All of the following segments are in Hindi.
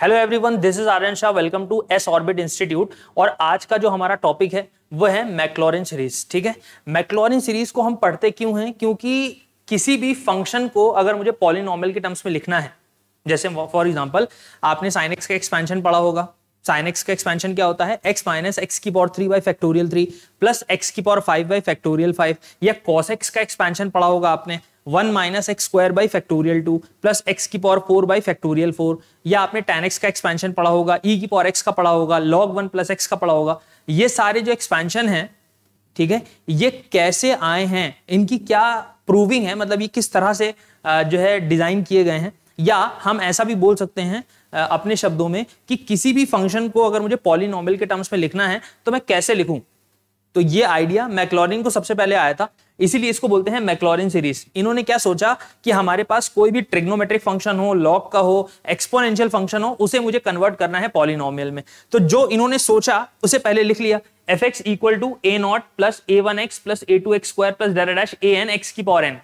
hello everyone this is Aryan Shah welcome to S orbit institute और आज का जो हमारा टॉपिक है वह है मैक्लोरिन सीरीज ठीक है मैक्लोरिन सीरीज को हम पढ़ते क्यों हैं क्योंकि किसी भी फंक्शन को अगर मुझे पॉलिनॉमल के टर्म्स में लिखना है जैसे फॉर एग्जांपल आपने साइनिक्स का एक्सपेंशन पढ़ा होगा साइन एक्स का एक्सपेंशन क्या होता है एक्स माइनस एक्स की power three by factorial three plus x की power five by factorial five या कॉस एक्स का एक्सपेंशन पढ़ा होगा आपने one minus x square by factorial two plus x की power four by factorial four या आपने टेन एक्स का एक्सपेंशन पढ़ा होगा ई e की पावर एक्स का पढ़ा होगा लॉग वन प्लस एक्स का पढ़ा होगा ये सारे जो एक्सपेंशन है ठीक है ये कैसे आए हैं इनकी क्या प्रूविंग है मतलब ये किस तरह से जो है डिजाइन किए गए हैं या हम ऐसा भी बोल सकते हैं अपने शब्दों में कि किसी भी फंक्शन को अगर मुझे पॉलिनॉमल के टर्म्स में लिखना है तो मैं कैसे लिखूं तो ये आइडिया मैक्लोरिन को सबसे पहले आया था इसीलिए इसको बोलते हैं मैक्लोरिन सीरीज इन्होंने क्या सोचा कि हमारे पास कोई भी ट्रिग्नोमेट्रिक फंक्शन हो लॉग का हो एक्सपोनेंशियल फंक्शन हो उसे मुझे कन्वर्ट करना है पॉलिनोमियल में तो जो इन्होंने सोचा उसे पहले लिख लिया f x equal to a naught plus a one x plus a two x square plus dash a n x की पावर एन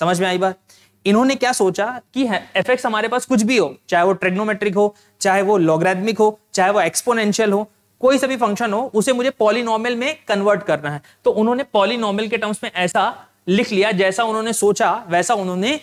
समझ में आई बात इन्होंने क्या सोचा कि एफ एक्स हमारे पास कुछ भी हो चाहे वो ट्रेग्नोमेट्रिक हो चाहे वो लॉग्रेदमिक हो चाहे वो एक्सपोनेंशियल हो कोई सभी फंक्शन हो उसे मुझे पॉलिनॉमल में कन्वर्ट करना है तो उन्होंने पॉलिनॉमल के टर्म्स में ऐसा लिख लिया जैसा उन्होंने सोचा वैसा उन्होंने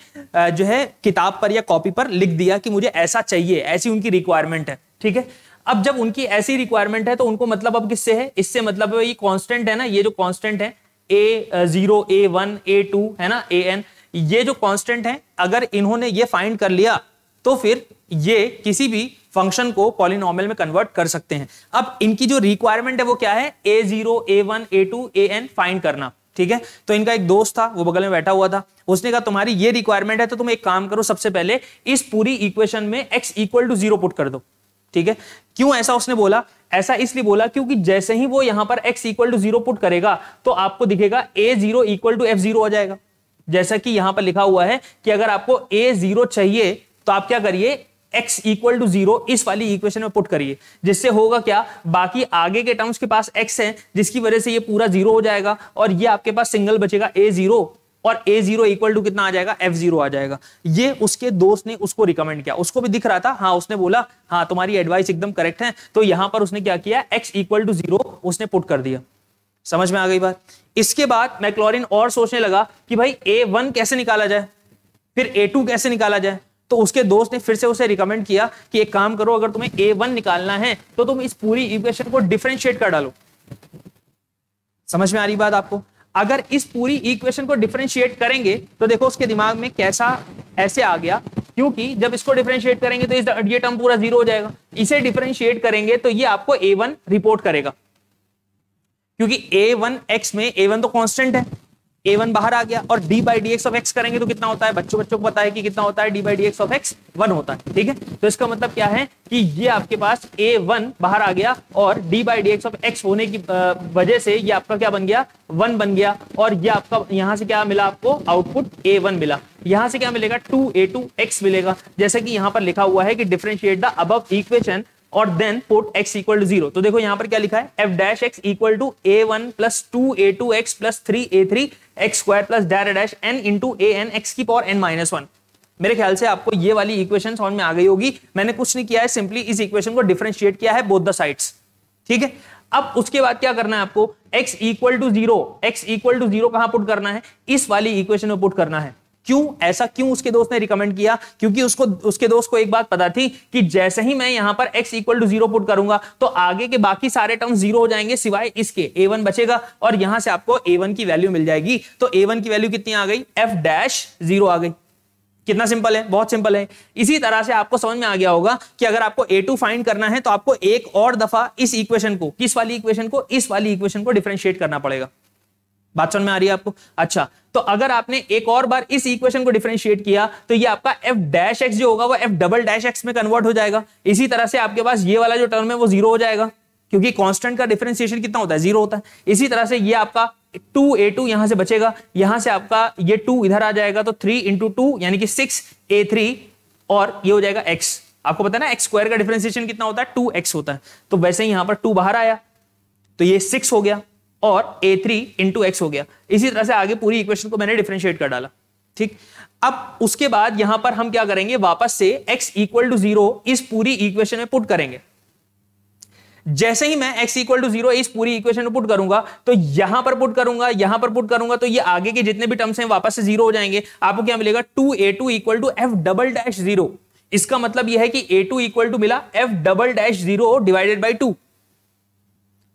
जो है किताब पर या कॉपी पर लिख दिया कि मुझे ऐसा चाहिए ऐसी उनकी रिक्वायरमेंट है ठीक है अब जब उनकी ऐसी रिक्वायरमेंट है तो उनको मतलब अब किससे है इससे मतलब ये कांस्टेंट है ना ये जो कांस्टेंट है a zero a one a two है ना ए एन ये जो कांस्टेंट हैं अगर इन्होंने ये फाइंड कर लिया तो फिर ये किसी भी फंक्शन को पॉलिनॉमल में कन्वर्ट कर सकते हैं अब इनकी जो रिक्वायरमेंट है वो क्या है a zero a one a two a n find करना ठीक है तो इनका एक दोस्त था वो बगल में बैठा हुआ था उसने कहा तुम्हारी ये रिक्वायरमेंट है तो तुम एक काम करो सबसे पहले इस पूरी इक्वेशन में x equal to zero put कर दो ठीक है क्यों ऐसा उसने बोला ऐसा इसलिए बोला क्योंकि जैसे ही वो यहां पर x equal to zero put करेगा तो आपको दिखेगा a zero equal to f zero हो जाएगा जैसा कि यहां पर लिखा हुआ है कि अगर आपको ए जीरो चाहिए तो आप क्या करिए x इक्वल टू जीरो इस वाली इक्वेशन में पुट करिए जिससे होगा क्या बाकी आगे के टर्म्स के पास x है जिसकी वजह से ये पूरा जीरो हो जाएगा और ये आपके पास सिंगल बचेगा ए जीरो और ए जीरो इक्वल टू कितना आ जाएगा एफ जीरो आ जाएगा ये उसके दोस्त ने उसको रिकमेंड किया उसको भी दिख रहा था हाँ उसने बोला हाँ तुम्हारी एडवाइस एकदम करेक्ट है तो यहां पर उसने क्या किया एक्स इक्वल टू जीरो उसने पुट कर दिया समझ में आ गई बात इसके बाद मैक्लोरिन और सोचने लगा कि भाई ए वन कैसे निकाला जाए फिर ए टू कैसे निकाला जाए तो उसके दोस्त ने फिर से उसे रिकमेंड किया कि एक काम करो अगर तुम्हें ए वन निकालना है तो तुम इस पूरी इक्वेशन को डिफ्रेंशिएट कर डालो समझ में आ रही बात आपको अगर इस पूरी इक्वेशन को डिफ्रेंशिएट करेंगे तो देखो उसके दिमाग में कैसा ऐसे आ गया क्योंकि जब इसको डिफ्रेंशिएट करेंगे तो इस ये टर्म पूरा जीरो हो जाएगा इसे डिफ्रेंशिएट करेंगे तो ये आपको ए वन रिपोर्ट करेगा क्योंकि ए वन एक्स में ए वन तो कॉन्स्टेंट है ए वन बाहर आ गया और d by d x of x करेंगे तो कितना होता है बच्चों बच्चों को बताया कि कितना होता है d by d x of x one होता है ठीक है तो इसका मतलब क्या है कि ये आपके पास ए वन बाहर आ गया और d by d x of x होने की वजह से ये आपका क्या बन गया वन बन गया और ये आपका यहाँ से क्या मिला आपको आउटपुट ए वन मिला यहाँ से क्या मिलेगा टू ए टू एक्स मिलेगा जैसे कि यहाँ पर लिखा हुआ है कि डिफ्रेंशिएट द अब इक्वेशन और then put x equal to zero तो देखो यहां पर क्या लिखा है f dash x equal to a one plus two a two x plus three a three x square plus डायर dash n into a n x की पावर एन माइनस वन मेरे ख्याल से आपको ये वाली इक्वेशन समझ में आ गई होगी मैंने कुछ नहीं किया है सिंपली इस इक्वेशन को डिफ्रेंशिएट किया है बोथ द साइड्स ठीक है अब उसके बाद क्या करना है आपको x equal to zero x equal to zero कहां पुट करना है इस वाली इक्वेशन में पुट करना है क्यों ऐसा क्यों उसके दोस्त ने रिकमेंड किया क्योंकि उसको उसके दोस्त को एक बात पता थी कि जैसे ही मैं यहां पर x equal to zero put करूंगा तो आगे के बाकी सारे टर्म जीरो हो जाएंगे सिवाय इसके a1 बचेगा और यहां से आपको a1 की वैल्यू मिल जाएगी तो a1 की वैल्यू कितनी आ गई f डैश जीरो आ गई कितना सिंपल है बहुत सिंपल है इसी तरह से आपको समझ में आ गया होगा कि अगर आपको ए टू फाइंड करना है तो आपको एक और दफा इस इक्वेशन को किस वाली इक्वेशन को इस वाली इक्वेशन को डिफ्रेंशिएट करना पड़ेगा बात समझ में आ रही है आपको अच्छा तो अगर आपने एक और बार इस इक्वेशन को डिफ्रेंशिएट किया तो ये आपका एफ डैश एक्स जो होगा वो एफ डबल डैश एक्स में कन्वर्ट हो जाएगा इसी तरह से आपके पास ये वाला जो टर्म है वो जीरो हो जाएगा क्योंकि कांस्टेंट का डिफरेंशिएशन कितना होता है जीरो होता है इसी तरह से ये आपका टू ए टू यहां से बचेगा यहां से आपका ये टू इधर आ जाएगा तो थ्री इंटू टू यानी कि सिक्स ए थ्री और ये हो जाएगा एक्स आपको पता है ना एक्स स्क्वायर का डिफरेंशिएशन कितना होता है टू एक्स होता है तो वैसे ही यहां पर टू बाहर आया तो ये सिक्स हो गया और ए थ्री इंटू एक्स हो गया इसी तरह से आगे पूरी इक्वेशन को मैंने डिफ्रेंशिएट कर डाला ठीक अब उसके बाद यहां पर हम क्या करेंगे वापस से x इक्वल टू जीरो इस पूरी इक्वेशन में पुट करेंगे जैसे ही मैं x इक्वल टू जीरो इस पूरी इक्वेशन में पुट करूंगा तो यहां पर पुट करूंगा यहां पर पुट करूंगा तो ये आगे के जितने भी टर्म्स हैं वापस से जीरो हो जाएंगे आपको क्या मिलेगा two a two equal to f double dash zero इसका मतलब यह है कि ए टू इक्वल टू मिला f double dash zero divided by two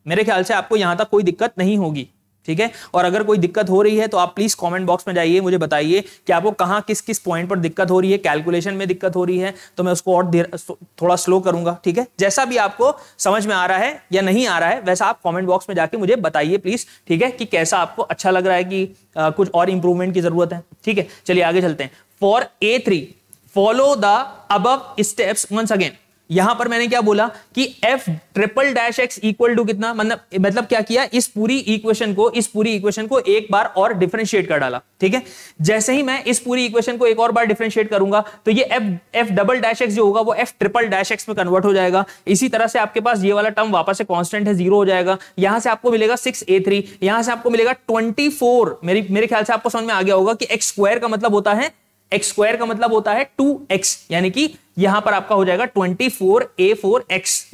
मेरे ख्याल से आपको यहाँ तक कोई दिक्कत नहीं होगी ठीक है और अगर कोई दिक्कत हो रही है तो आप प्लीज कमेंट बॉक्स में जाइए मुझे बताइए कि आपको कहाँ किस किस पॉइंट पर दिक्कत हो रही है कैलकुलेशन में दिक्कत हो रही है तो मैं उसको और देर थोड़ा स्लो करूंगा ठीक है जैसा भी आपको समझ में आ रहा है या नहीं आ रहा है वैसा आप कॉमेंट बॉक्स में जाके मुझे बताइए प्लीज ठीक है कि कैसा आपको अच्छा लग रहा है कि आ, कुछ और इंप्रूवमेंट की जरूरत है ठीक है चलिए आगे चलते हैं for a three follow the above steps once again यहां पर मैंने क्या बोला कि f triple dash x equal to कितना मतलब मतलब क्या किया इस पूरी इक्वेशन को इस पूरी इक्वेशन को एक बार और डिफरेंशिएट कर डाला ठीक है जैसे ही मैं इस पूरी इक्वेशन को एक और बार डिफरेंशिएट करूंगा तो ये f f double dash x जो होगा वो एफ ट्रिपल डैश एक्स में कन्वर्ट हो जाएगा इसी तरह से आपके पास ये वाला टर्म वापस से कॉन्स्टेंट है जीरो हो जाएगा यहां से आपको मिलेगा सिक्स ए थ्री यहां से आपको मिलेगा ट्वेंटी फोर मेरे ख्याल से आपको समझ में आ गया होगा कि एक्स स्क्वायर का मतलब होता है एक्स स्क्वायर का मतलब होता है टू एक्स यानी कि यहां पर आपका हो जाएगा twenty four a four x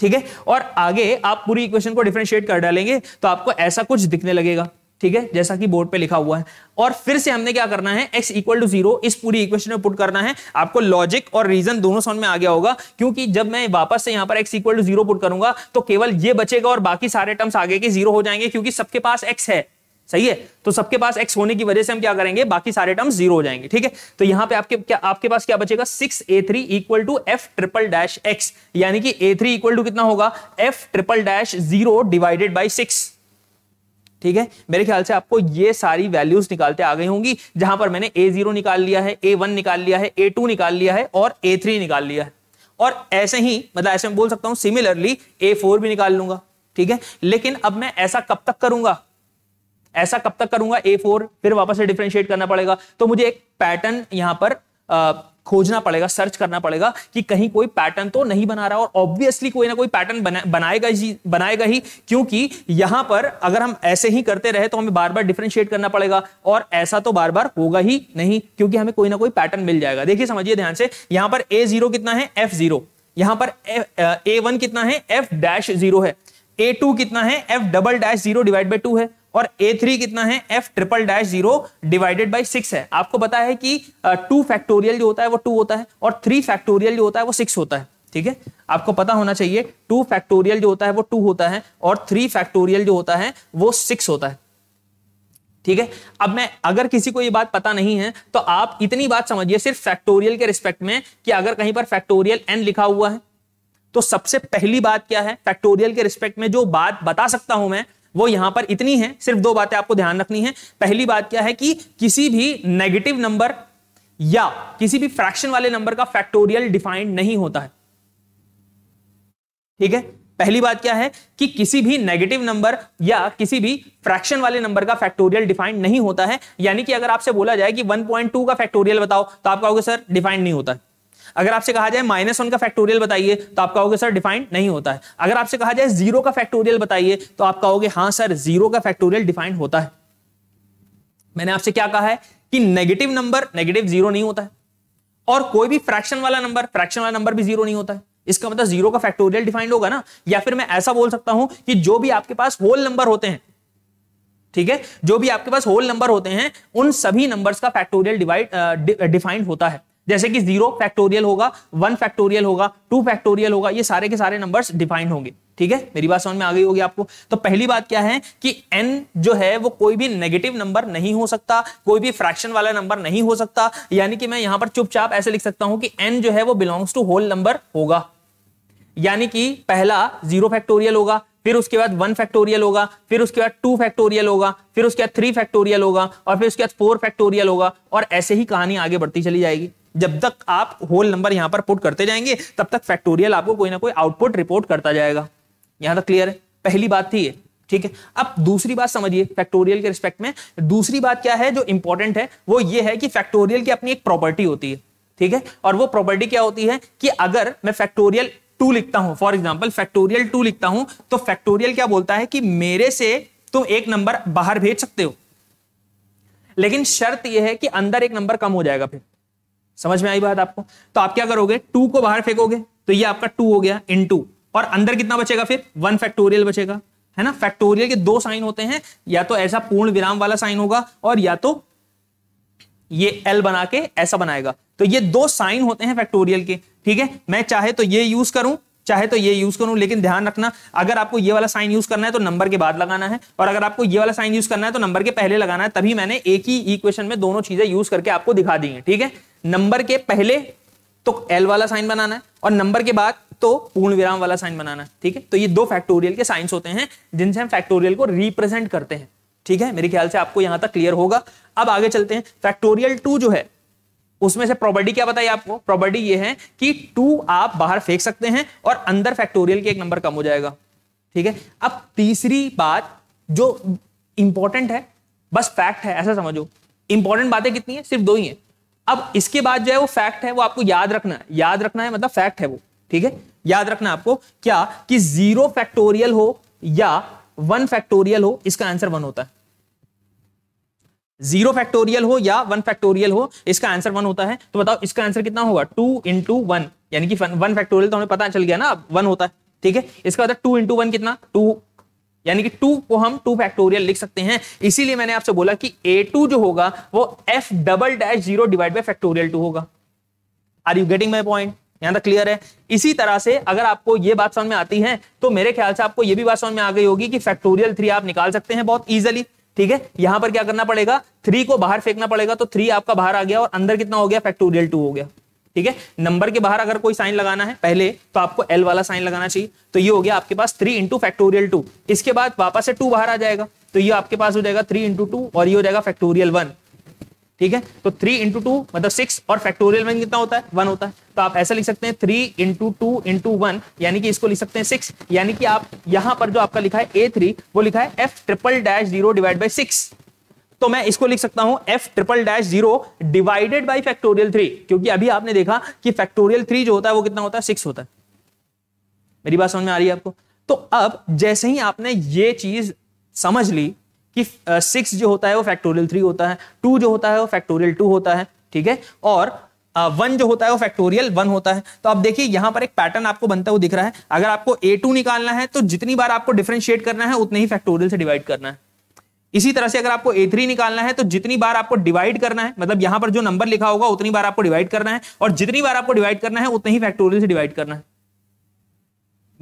ठीक है और आगे आप पूरी इक्वेशन को डिफ्रेंशिएट कर डालेंगे तो आपको ऐसा कुछ दिखने लगेगा ठीक है जैसा कि बोर्ड पे लिखा हुआ है और फिर से हमने क्या करना है x इक्वल टू जीरो इस पूरी इक्वेशन में पुट करना है आपको लॉजिक और रीजन दोनों समझ में आ गया होगा क्योंकि जब मैं वापस से यहां पर x equal to zero put करूंगा तो केवल ये बचेगा और बाकी सारे टर्म्स आगे के जीरो हो जाएंगे क्योंकि सबके पास x है सही है तो सबके पास एक्स होने की वजह से हम क्या करेंगे बाकी सारे टर्म जीरो हो जाएंगे ठीक है तो यहां पे आपके क्या आपके पास क्या बचेगा six a three equal to f triple dash x यानी कि ए थ्री इक्वल टू कितना होगा f triple dash zero divided by six ठीक है मेरे ख्याल से आपको ये सारी वैल्यूज निकालते आ गई होंगी जहां पर मैंने ए जीरो निकाल लिया है ए वन निकाल लिया है ए टू निकाल लिया है और ए थ्री निकाल लिया है और ऐसे ही मतलब ऐसे मैं बोल सकता हूं सिमिलरली ए फोर भी निकाल लूंगा ठीक है लेकिन अब मैं ऐसा कब तक करूंगा ऐसा कब तक करूंगा ए फोर फिर वापस से डिफ्रेंशिएट करना पड़ेगा तो मुझे एक पैटर्न यहां पर आ, खोजना पड़ेगा सर्च करना पड़ेगा कि कहीं कोई पैटर्न तो नहीं बना रहा और ऑब्वियसली कोई ना कोई पैटर्न बना, बनाएगा ही बनाएगा ही क्योंकि यहां पर अगर हम ऐसे ही करते रहे तो हमें बार बार डिफ्रेंशिएट करना पड़ेगा और ऐसा तो बार बार होगा ही नहीं क्योंकि हमें कोई ना कोई पैटर्न मिल जाएगा देखिए समझिए ध्यान से यहां पर ए जीरो कितना है एफ जीरो यहां पर ए वन कितना है एफ डैश जीरो है ए टू कितना है f double dash zero divide by two है और A3 कितना है F triple dash zero divided by six है आपको पता है कि टू फैक्टोरियल जो होता है वो टू होता है और थ्री फैक्टोरियल जो होता है वो सिक्स होता है ठीक है आपको पता होना चाहिए टू फैक्टोरियल जो होता है वो टू होता है और थ्री फैक्टोरियल जो होता है वो सिक्स होता है ठीक है अब मैं अगर किसी को ये बात पता नहीं है तो आप इतनी बात समझिए सिर्फ फैक्टोरियल के रिस्पेक्ट में कि अगर कहीं पर फैक्टोरियल एन लिखा हुआ है तो सबसे पहली बात क्या है फैक्टोरियल के रिस्पेक्ट में जो बात बता सकता हूं मैं वो यहां पर इतनी है सिर्फ दो बातें आपको ध्यान रखनी है पहली बात क्या है कि किसी भी नेगेटिव नंबर या किसी भी फ्रैक्शन वाले नंबर का फैक्टोरियल डिफाइंड नहीं होता है ठीक है पहली बात क्या है कि किसी भी नेगेटिव नंबर या किसी भी फ्रैक्शन वाले नंबर का फैक्टोरियल डिफाइंड नहीं होता है यानी कि अगर आपसे बोला जाए कि 1.2 का फैक्टोरियल बताओ तो आप कहोगे सर डिफाइंड नहीं होता है अगर आपसे कहा जाए माइनस वन का फैक्टोरियल बताइए तो आप कहोगे सर डिफाइंड नहीं होता है अगर आपसे कहा जाए जीरो का फैक्टोरियल बताइए तो आप कहोगे हाँ सर जीरो का फैक्टोरियल डिफाइंड होता है मैंने आपसे क्या कहा है कि नेगेटिव नंबर नेगेटिव जीरो नहीं होता है और कोई भी फ्रैक्शन वाला नंबर फ्रैक्शन वाला नंबर भी जीरो नहीं होता है इसका मतलब जीरो का फैक्टोरियल डिफाइंड होगा ना या फिर मैं ऐसा बोल सकता हूं कि जो भी आपके पास होल नंबर होते हैं ठीक है जो भी आपके पास होल नंबर होते हैं उन सभी नंबर्स का फैक्टोरियल डिवाइड डिफाइंड होता है जैसे कि जीरो फैक्टोरियल होगा वन फैक्टोरियल होगा टू फैक्टोरियल होगा ये सारे के सारे नंबर डिफाइंड होंगे ठीक है मेरी बात समझ में आ गई होगी आपको तो पहली बात क्या है कि n जो है वो कोई भी नेगेटिव नंबर नहीं हो सकता कोई भी फ्रैक्शन वाला नंबर नहीं हो सकता यानी कि मैं यहां पर चुपचाप ऐसे लिख सकता हूं कि n जो है वो बिलोंग्स टू होल नंबर होगा यानी कि पहला जीरो फैक्टोरियल होगा फिर उसके बाद वन फैक्टोरियल होगा फिर उसके बाद टू फैक्टोरियल होगा फिर उसके बाद थ्री फैक्टोरियल होगा और फिर उसके बाद फोर फैक्टोरियल होगा और ऐसे ही कहानी आगे बढ़ती चली जाएगी जब तक आप होल नंबर यहां पर पुट करते जाएंगे तब तक फैक्टोरियल आपको कोई ना कोई आउटपुट रिपोर्ट करता जाएगा यहां तक क्लियर है पहली बात थी ये ठीक है अब दूसरी बात समझिए फैक्टोरियल के रिस्पेक्ट में दूसरी बात क्या है जो इंपॉर्टेंट है वो ये है कि फैक्टोरियल की अपनी एक प्रॉपर्टी होती है ठीक है और वो प्रॉपर्टी क्या होती है कि अगर मैं फैक्टोरियल टू लिखता हूं फॉर एग्जाम्पल फैक्टोरियल टू लिखता हूं तो फैक्टोरियल क्या बोलता है कि मेरे से तुम एक नंबर बाहर भेज सकते हो लेकिन शर्त यह है कि अंदर एक नंबर कम हो जाएगा फिर समझ में आई बात आपको तो आप क्या करोगे टू को बाहर फेंकोगे तो ये आपका टू हो गया इन टू और अंदर कितना बचेगा फिर वन फैक्टोरियल बचेगा है ना फैक्टोरियल के दो साइन होते हैं या तो ऐसा पूर्ण विराम वाला साइन होगा और या तो ये एल बना के ऐसा बनाएगा तो ये दो साइन होते हैं फैक्टोरियल के ठीक है मैं चाहे तो ये यूज करूं चाहे तो ये यूज करूं लेकिन ध्यान रखना अगर आपको ये वाला साइन यूज करना है तो नंबर के बाद लगाना है और अगर आपको ये वाला साइन यूज करना है तो नंबर के पहले लगाना है तभी मैंने एक ही इक्वेशन में दोनों चीजें यूज करके आपको दिखा दी है ठीक है नंबर के पहले तो एल वाला साइन बनाना है और नंबर के बाद तो पूर्ण विराम वाला साइन बनाना है ठीक है तो ये दो फैक्टोरियल के साइंस होते हैं जिनसे हम फैक्टोरियल को रिप्रेजेंट करते हैं ठीक है मेरे ख्याल से आपको यहां तक क्लियर होगा अब आगे चलते हैं फैक्टोरियल टू जो है उसमें से प्रॉपर्टी क्या बताई आपको प्रॉपर्टी ये है कि टू आप बाहर फेंक सकते हैं और अंदर फैक्टोरियल के एक नंबर कम हो जाएगा ठीक है अब तीसरी बात जो इंपॉर्टेंट है बस फैक्ट है ऐसा समझो इंपॉर्टेंट बातें कितनी है सिर्फ दो ही है अब इसके बाद जो है वो फैक्ट है वो आपको याद रखना है याद रखना है मतलब फैक्ट है वो ठीक है याद रखना आपको क्या कि जीरो फैक्टोरियल हो या वन फैक्टोरियल हो इसका आंसर वन होता है जीरो फैक्टोरियल हो या वन फैक्टोरियल हो इसका आंसर वन होता है तो बताओ इसका आंसर कितना होगा टू इंटू वन यानी कि वन फैक्टोरियल तो हमें पता चल गया ना वन होता है ठीक है इसका मतलब टू इंटू वन कितना टू यानी कि टू को हम टू फैक्टोरियल लिख सकते हैं इसीलिए मैंने आपसे बोला कि ए टू जो होगा वो f double dash zero divide by factorial two होगा are you getting my point यहां तक क्लियर है इसी तरह से अगर आपको ये बात समझ में आती है तो मेरे ख्याल से आपको ये भी बात समझ में आ गई होगी कि फैक्टोरियल थ्री आप निकाल सकते हैं बहुत ईजिली ठीक है यहां पर क्या करना पड़ेगा थ्री को बाहर फेंकना पड़ेगा तो थ्री आपका बाहर आ गया और अंदर कितना हो गया फैक्टोरियल टू हो गया ठीक है नंबर के बाहर अगर कोई साइन लगाना है पहले तो आपको एल वाला साइन लगाना चाहिए तो ये हो गया आपके पास थ्री इंटू फैक्टोरियल टू इसके बाद वापस से टू बाहर आ जाएगा तो ये आपके पास हो जाएगा थ्री इंटू टू और ये हो जाएगा फैक्टोरियल वन ठीक है तो थ्री इंटू टू मतलब सिक्स और फैक्टोरियल में कितना होता है वन होता है तो आप ऐसा लिख सकते हैं three into two into one यानी कि इसको लिख सकते हैं सिक्स यानी कि आप यहां पर जो आपका लिखा है ए थ्री वो लिखा है f triple dash zero divide by six तो मैं इसको लिख सकता हूं f triple dash zero divided by factorial three क्योंकि अभी आपने देखा कि फैक्टोरियल थ्री जो होता है वो कितना होता है सिक्स होता है मेरी बात समझ में आ रही है आपको तो अब जैसे ही आपने ये चीज समझ ली कि सिक्स जो होता है वो फैक्टोरियल थ्री होता है टू जो होता है वो फैक्टोरियल टू होता है ठीक है और वन जो होता है वो फैक्टोरियल वन होता है तो आप देखिए यहां पर एक पैटर्न आपको बनता हुआ दिख रहा है अगर आपको ए टू निकालना है तो जितनी बार आपको डिफ्रेंशिएट करना है उतने ही फैक्टोरियल से डिवाइड करना है इसी तरह से अगर आपको ए थ्री निकालना है तो जितनी बार आपको डिवाइड करना है मतलब यहां पर जो नंबर लिखा होगा उतनी बार आपको डिवाइड करना है और जितनी बार आपको डिवाइड करना है उतने ही फैक्टोरियल से डिवाइड करना है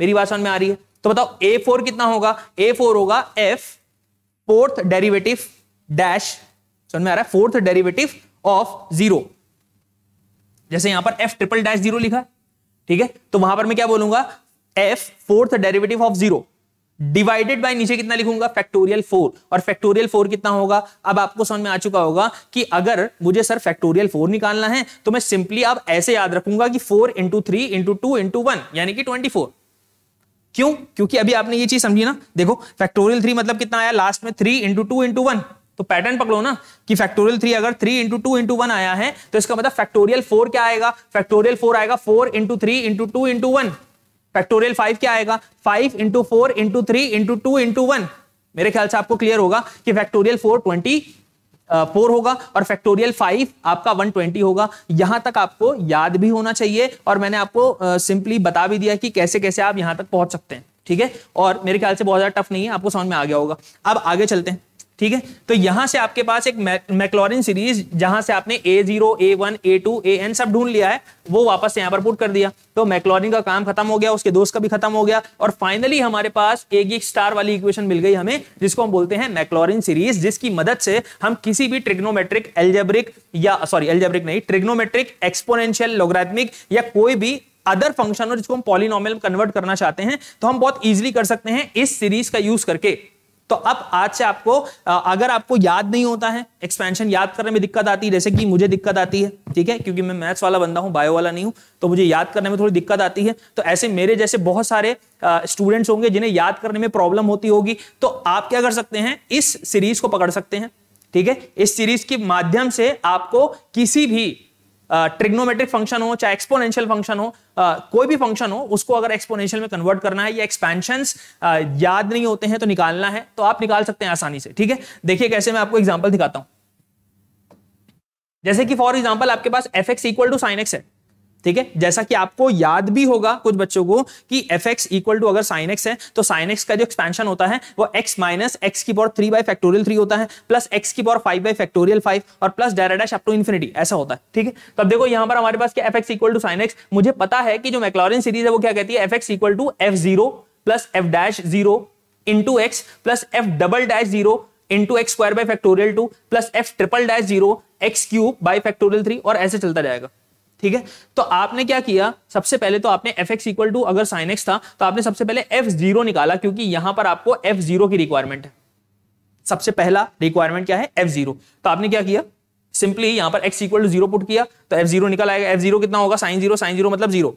मेरी बात समझ में आ रही है तो बताओ ए फोर कितना होगा ए फोर होगा एफ फोर्थ डेरिवेटिव डैश समझ में आ रहा है फोर्थ डेरिवेटिव ऑफ जीरो जैसे यहां पर एफ ट्रिपल डैश जीरो लिखा ठीक है तो वहां पर मैं क्या बोलूंगा f fourth derivative of zero divided by नीचे कितना लिखूंगा फैक्टोरियल फोर और फैक्टोरियल फोर कितना होगा अब आपको समझ में आ चुका होगा कि अगर मुझे सर फैक्टोरियल फोर निकालना है तो मैं सिंपली आप ऐसे याद रखूंगा कि four into three into two into one यानी कि ट्वेंटी फोर क्यों क्योंकि अभी आपने ये चीज समझी ना देखो फैक्टोरियल थ्री मतलब कितना आया लास्ट में three into two into one तो पैटर्न पकड़ो ना कि फैक्टोरियल थ्री अगर three into two into one आया है तो इसका मतलब फैक्टोरियल फोर क्या आएगा फैक्टोरियल फोर आएगा four into three into two into one factorial five क्या आएगा five into four into three into two into one मेरे ख्याल से आपको क्लियर होगा कि फैक्टोरियल फोर ट्वेंटी फोर होगा और फैक्टोरियल फाइव आपका वन ट्वेंटी होगा यहां तक आपको याद भी होना चाहिए और मैंने आपको सिंपली बता भी दिया कि कैसे कैसे आप यहां तक पहुंच सकते हैं ठीक है और मेरे ख्याल से बहुत ज्यादा टफ नहीं है आपको समझ में आ गया होगा अब आगे चलते हैं ठीक है तो यहां से आपके पास एक मैक्लोरिन सीरीज जहां से आपने a zero a one a two a n सब ढूंढ लिया है वो वापस से यहां पर पुट कर दिया तो मैक्लोरिन का काम खत्म हो गया उसके दोस्त का भी खत्म हो गया और फाइनली हमारे पास एक एक स्टार वाली इक्वेशन मिल गई हमें जिसको हम बोलते हैं मैक्लोरिन सीरीज जिसकी मदद से हम किसी भी ट्रिग्नोमेट्रिक एल्जेब्रिक या सॉरी एल्जेब्रिक नहीं ट्रिग्नोमेट्रिक एक्सपोनेंशियल लोग्राथमिक या कोई भी अदर फंक्शन हो जिसको हम पॉलिनॉमल कन्वर्ट करना चाहते हैं तो हम बहुत इजिली कर सकते हैं इस सीरीज का यूज करके तो अब आज से आपको अगर आपको याद नहीं होता है एक्सपेंशन याद करने में दिक्कत आती है जैसे कि मुझे दिक्कत आती है ठीक है क्योंकि मैं मैथ्स वाला बंदा हूं बायो वाला नहीं हूं तो मुझे याद करने में थोड़ी दिक्कत आती है तो ऐसे मेरे जैसे बहुत सारे स्टूडेंट्स होंगे जिन्हें याद करने में प्रॉब्लम होती होगी तो आप क्या कर सकते हैं इस सीरीज को पकड़ सकते हैं ठीक है इस सीरीज के माध्यम से आपको किसी भी ट्रिग्नोमेट्रिक फंक्शन हो चाहे एक्सपोनेंशियल फंक्शन हो uh, कोई भी फंक्शन हो उसको अगर एक्सपोनेंशियल में कन्वर्ट करना है या एक्सपेंशन uh, याद नहीं होते हैं तो निकालना है तो आप निकाल सकते हैं आसानी से ठीक है देखिए कैसे मैं आपको एग्जाम्पल दिखाता हूं जैसे कि फॉर एग्जाम्पल आपके पास f x equal to sine x है ठीक है जैसा कि आपको याद भी होगा कुछ बच्चों को कि एफ एक्स इक्वल टू अगर साइन एक्स है तो साइन एक्स का जो एक्सपेंशन होता है वो एक्स माइनस एक्स की power three by factorial three होता है प्लस एक्स की power five by factorial five और प्लस डायरेडैश अप टू इन्फिनिटी ऐसा होता है ठीक है तो अब देखो यहां पर हमारे पास क्या f x equal to sine x मुझे पता है कि जो मैक्लोरिन सीरीज है वो क्या कहती है f x equal to f zero plus f dash zero into x plus f double dash zero into x square by factorial two plus f triple dash zero x cube by factorial three और ऐसे चलता जाएगा ठीक है तो आपने क्या किया सबसे पहले तो आपने एफ एक्स इक्वल टू अगर साइन एक्स था तो आपने सबसे पहले एफ जीरो निकाला क्योंकि यहां पर आपको एफ जीरो की रिक्वायरमेंट है सबसे पहला रिक्वायरमेंट क्या है एफ जीरो तो आपने क्या किया सिंपली यहां पर x equal to zero put किया तो एफ जीरो निकल आएगा एफ जीरो कितना होगा साइन जीरो साइन जीरो मतलब जीरो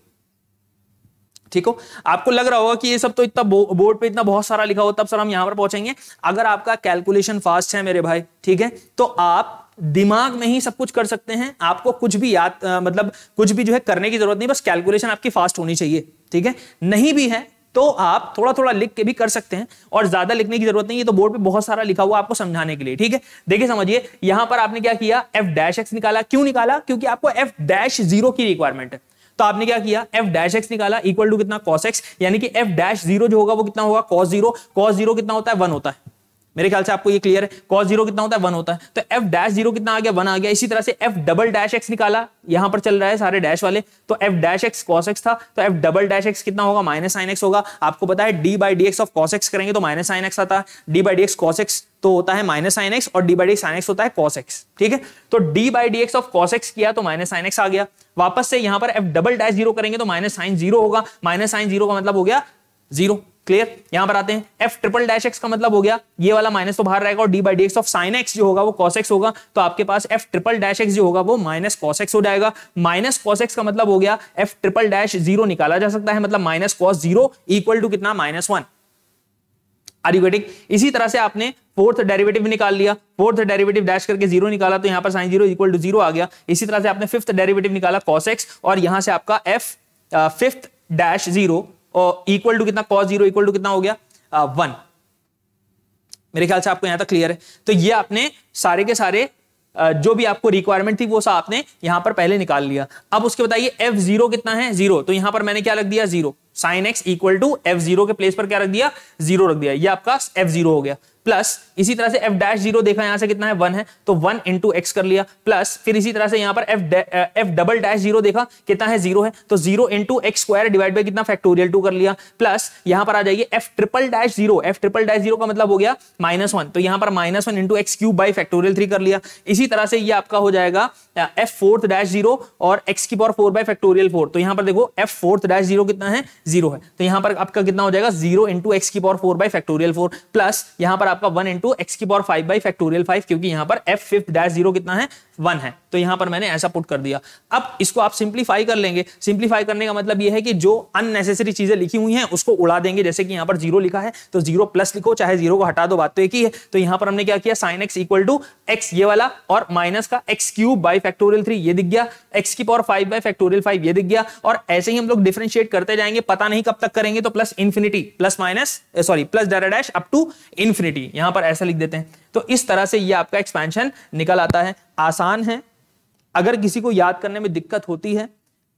ठीक हो आपको लग रहा होगा कि ये सब तो इतना बो, बोर्ड पे इतना बहुत सारा लिखा हो तब सर हम यहां पर पहुंचेंगे अगर आपका कैलकुलेशन फास्ट है मेरे भाई ठीक है तो आप दिमाग में ही सब कुछ कर सकते हैं आपको कुछ भी याद आ, मतलब कुछ भी जो है करने की जरूरत नहीं बस कैलकुलेशन आपकी फास्ट होनी चाहिए ठीक है नहीं भी है तो आप थोड़ा थोड़ा लिख के भी कर सकते हैं और ज्यादा लिखने की जरूरत नहीं है तो बोर्ड पे बहुत सारा लिखा हुआ आपको समझाने के लिए ठीक है देखिए समझिए यहां पर आपने क्या किया एफ डैश एक्स निकाला क्यों निकाला क्योंकि आपको एफ डैश जीरो की रिक्वायरमेंट है तो आपने क्या किया एफ डैश एक्स निकाला इक्वल टू कितना कॉस एक्स यानी कि एफ डैश जीरो जो होगा वो कितना होगा कॉस जीरो कॉस जीरो कितना होता है वन होता है मेरे ख्याल से आपको ये क्लियर है कॉस जीरो कितना होता है वन होता है तो एफ डैश जीरो कितना आ गया वन आ गया इसी तरह से एफ डबल डैश एक्स निकाला यहां पर चल रहा है सारे डैश वाले तो f dash x cos x था तो एफ डबल डैश एक्स कितना होगा माइनस साइन एक्स होगा आपको पता है d by d x of cos x करेंगे तो माइनस साइन एक्स आता है d by d x cos x तो होता है माइनस साइन एक्स और d by d sine x होता है कॉस एक्स ठीक है तो d by d x of cos x किया तो माइनस साइन एक्स आ गया वापस से यहां पर एफ डबल डैश जीरो करेंगे तो माइनस साइन जीरो होगा माइनस साइन जीरो का मतलब हो गया जीरो क्लियर यहां पर आते हैं एफ ट्रिपल डैश एक्स का मतलब हो गया ये वाला माइनस तो बाहर रहेगा और d by d x of sine x जो होगा वो कॉस एक्स होगा तो आपके पास एफ ट्रिपल डैश एक्स जो होगा वो माइनस कॉस एक्स हो जाएगा माइनस कॉस एक्स का मतलब हो गया एफ ट्रिपल डैश जीरो निकाला जा सकता है मतलब minus cos zero equal to कितना माइनस वन आरिवेटिक इसी तरह से आपने फोर्थ डेरिवेटिव निकाल लिया फोर्थ डेरिवेटिव डैश करके जीरो निकाला तो यहां पर sine zero equal to zero आ गया इसी तरह से आपने फिफ्थ डेरिवेटिव निकाला कॉस एक्स और यहां से आपका f fifth dash zero equal to कितना कॉस जीरो इक्वल टू कितना हो गया वन मेरे ख्याल से आपको यहां तक क्लियर है तो ये आपने सारे के सारे जो भी आपको रिक्वायरमेंट थी वो सा आपने यहां पर पहले निकाल लिया अब उसके बताइए एफ जीरो कितना है जीरो तो यहां पर मैंने क्या लग दिया zero sine x equal to f zero के प्लेस पर क्या रख दिया जीरो रख दिया ये आपका एफ जीरो हो गया प्लस इसी तरह से एफ डैश जीरो देखा यहां से कितना है वन है तो वन इंटू एक्स कर लिया प्लस फिर इसी तरह से यहां पर f f double dash zero देखा कितना है जीरो है तो zero into x square divide by कितना फैक्टोरियल टू कर लिया प्लस यहां पर आ जाइए f triple dash zero f triple dash zero का मतलब हो गया माइनस वन तो यहां पर minus one into x cube by factorial three कर लिया इसी तरह से ये आपका हो जाएगा एफ फोर्थ डैश जीरो और एक्स की power four by factorial four तो यहां पर देखो एफ फोर्थ डैश जीरो कितना है जीरो है तो यहां पर आपका कितना हो जाएगा जीरो इंटू एक्स की power four by factorial four plus यहां पर आपका वन इंटू एक्स की power five by factorial five क्योंकि यहां पर एफ फिफ्थ डैश जीरो कितना है वन है तो यहां पर मैंने ऐसा पुट कर दिया अब इसको आप सिंप्लीफाई कर लेंगे सिंप्लीफाई करने का मतलब यह है कि जो अननेसेसरी चीजें लिखी हुई हैं उसको उड़ा देंगे जैसे कि यहां पर जीरो लिखा है तो जीरो प्लस लिखो चाहे जीरो को हटा दो बात तो एक ही है तो यहां पर हमने क्या किया sine x equal to x ये वाला और माइनस का x cube by factorial three ये दिख गया एक्स की power five by factorial five ये दिख गया और ऐसे ही हम लोग डिफ्रेंशिएट करते जाएंगे पता नहीं कब तक करेंगे तो plus infinity plus minus sorry plus डायरा डैश अप टू इन्फिनिटी यहां पर ऐसा लिख देते हैं तो इस तरह से ये आपका एक्सपेंशन निकल आता है आसान है अगर किसी को याद करने में दिक्कत होती है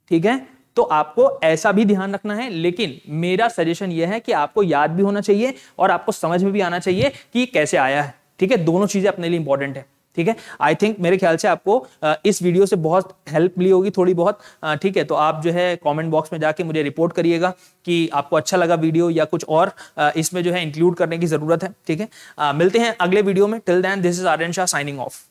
ठीक है तो आपको ऐसा भी ध्यान रखना है लेकिन मेरा सजेशन यह है कि आपको याद भी होना चाहिए और आपको समझ में भी आना चाहिए कि कैसे आया है ठीक है दोनों चीजें अपने लिए इंपॉर्टेंट है ठीक है आई थिंक मेरे ख्याल से आपको इस वीडियो से बहुत हेल्प मिली होगी थोड़ी बहुत ठीक है तो आप जो है कमेंट बॉक्स में जाके मुझे रिपोर्ट करिएगा कि आपको अच्छा लगा वीडियो या कुछ और इसमें जो है इंक्लूड करने की ज़रूरत है ठीक है मिलते हैं अगले वीडियो में till then this is Aryan Shah signing of